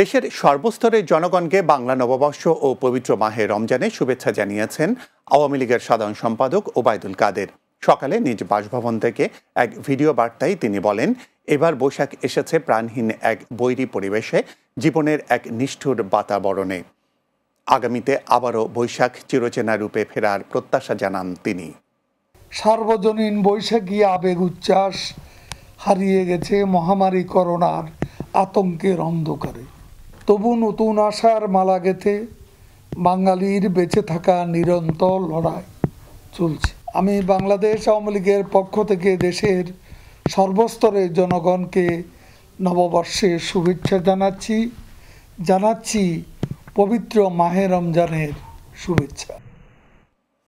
দেশের সর্বস্তরের জনগণকে বাংলা নববর্ষ ও পবিত্র মাহে রমজানে শুভেচ্ছা জানিয়েছেন আওয়ামী লীগের সাধারণ সম্পাদক ওবায়দুল কাদের সকালে নিজ বাসভবন থেকে এক ভিডিও বার্তায় তিনি বলেন এবার বৈশাখ এসেছে প্রাণহীন এক বৈরী পরিবেশে জীবনের এক নিষ্ঠুর বাতাবরণে আগামীতে আবারও বৈশাখ চিরচেনা রূপে ফেরার প্রত্যাশা জানান তিনি সার্বজনীন বৈশাখী আবেগ উচ্ছ্বাস হারিয়ে গেছে মহামারী করোনার আতঙ্কের অন্ধকারে তবু নতুন আশার মালা গেথে বাঙালির বেঁচে থাকা নিরন্তর লড়াই চলছে আমি বাংলাদেশ আওয়ামী লীগের পক্ষ থেকে দেশের সর্বস্তরের জনগণকে নববর্ষের শুভেচ্ছা জানাচ্ছি জানাচ্ছি পবিত্র মাহে রমজানের শুভেচ্ছা